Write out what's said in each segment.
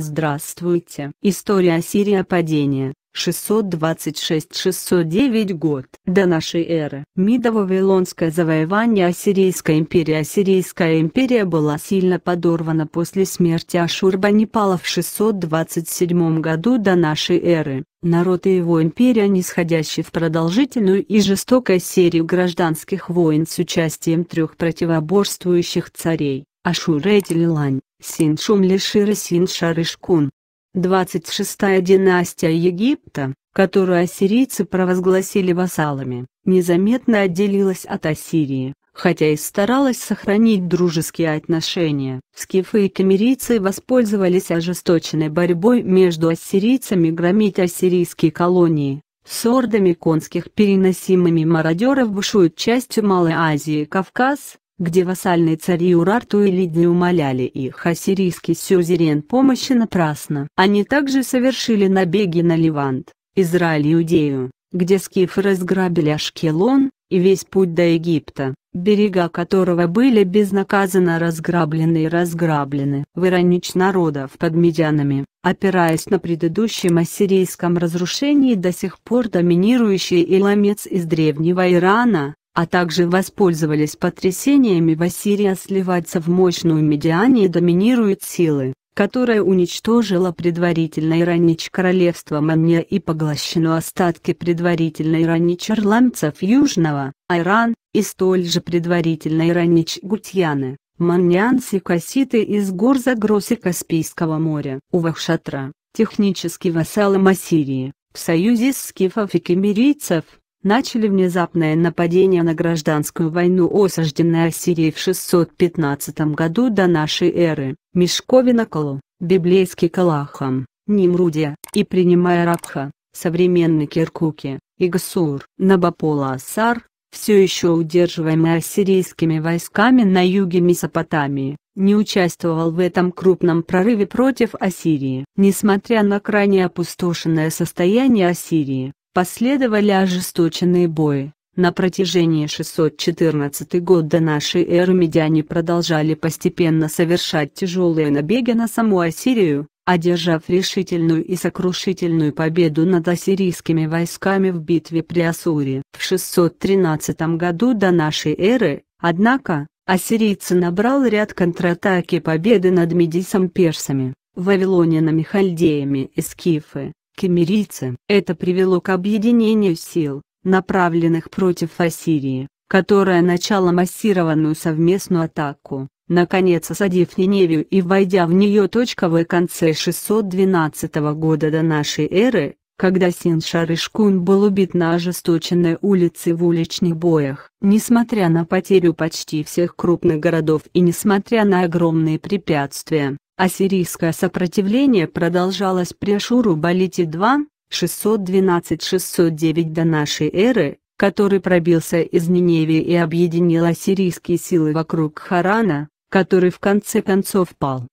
Здравствуйте! История Сирия падения, 626-609 год до нашей эры. мидово вавилонское завоевание Ассирийской империи Ассирийская империя была сильно подорвана после смерти Ашурбанипала в 627 году до нашей эры. Народ и его империя нисходящий в продолжительную и жестокую серию гражданских войн с участием трех противоборствующих царей – Ашура и Телилань Синшум Лешир Синшарышкун. 26-я династия Египта, которую ассирийцы провозгласили вассалами, незаметно отделилась от Ассирии, хотя и старалась сохранить дружеские отношения. Скифы и камерийцы воспользовались ожесточенной борьбой между ассирийцами громить ассирийские колонии. С ордами конских переносимыми мародеров бушуют частью Малой Азии и Кавказ, где вассальные цари Урарту и Лидни умоляли их ассирийский сюзерен помощи напрасно. Они также совершили набеги на Левант, Израиль и Иудею, где скифы разграбили Ашкелон, и весь путь до Египта, берега которого были безнаказанно разграблены и разграблены. Выронич народов под Медянами, опираясь на предыдущем ассирийском разрушении до сих пор доминирующий Иламец из древнего Ирана, а также воспользовались потрясениями в Ассирия сливаться в мощную медиане и доминируют силы, которая уничтожила предварительно иранич королевство Манья и поглощено остатки предварительно иранич ирландцев Южного, Айран, и столь же предварительно иранич Гутьяны, маньянцы Каситы из гор Загрос и Каспийского моря. У Вахшатра, технически вассалом Ассирии, в союзе скифов и кемерийцев, начали внезапное нападение на гражданскую войну осажденной Ассирией в 615 году до нашей эры, Мешковина Колу, библейский Калахам, Нимрудия, и принимая Рабха, современный Киркуки, и Гасур, Набапола Асар, все еще удерживаемый ассирийскими войсками на юге Месопотамии, не участвовал в этом крупном прорыве против Ассирии. Несмотря на крайне опустошенное состояние Ассирии, Последовали ожесточенные бои. На протяжении 614 года до нашей эры медяне продолжали постепенно совершать тяжелые набеги на саму Ассирию, одержав решительную и сокрушительную победу над ассирийскими войсками в битве при Ассуре. В 613 году до нашей эры, однако, ассирийцы набрал ряд контратаки победы над Медисом персами, Вавилонинами хальдеями и скифы кемерийцам. Это привело к объединению сил, направленных против Ассирии, которая начала массированную совместную атаку, наконец осадив Ниневию и войдя в нее. В конце 612 года до нашей эры, когда Синшар Шарышкун был убит на ожесточенной улице в уличных боях. Несмотря на потерю почти всех крупных городов и несмотря на огромные препятствия, Ассирийское сопротивление продолжалось при Шуру-Балите 2, 612-609 до нашей эры, который пробился из Ниневии и объединил ассирийские силы вокруг Харана, который в конце концов пал.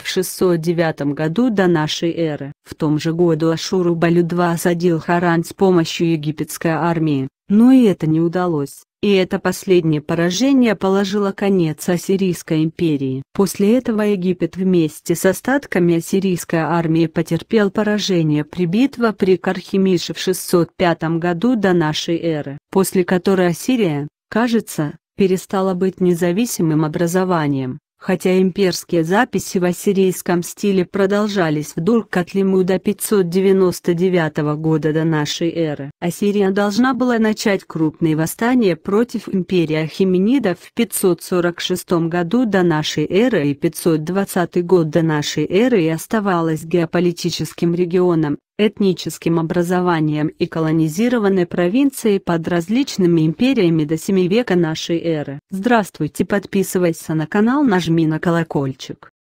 В 609 году до нашей эры. В том же году Ашуру-Балю-2 осадил Харан с помощью египетской армии, но и это не удалось, и это последнее поражение положило конец Ассирийской империи. После этого Египет вместе с остатками ассирийской армии потерпел поражение при битве при Кархимише в 605 году до нашей эры, после которой Ассирия, кажется, перестала быть независимым образованием. Хотя имперские записи в ассирийском стиле продолжались вдоль Катлиму до 599 года до нашей эры, Ассирия должна была начать крупные восстания против империи Ахименидов в 546 году до нашей эры и 520 год до нашей эры и оставалась геополитическим регионом, этническим образованием и колонизированной провинцией под различными империями до 7 века нашей эры. Здравствуйте, подписывайся на канал, нажми на колокольчик.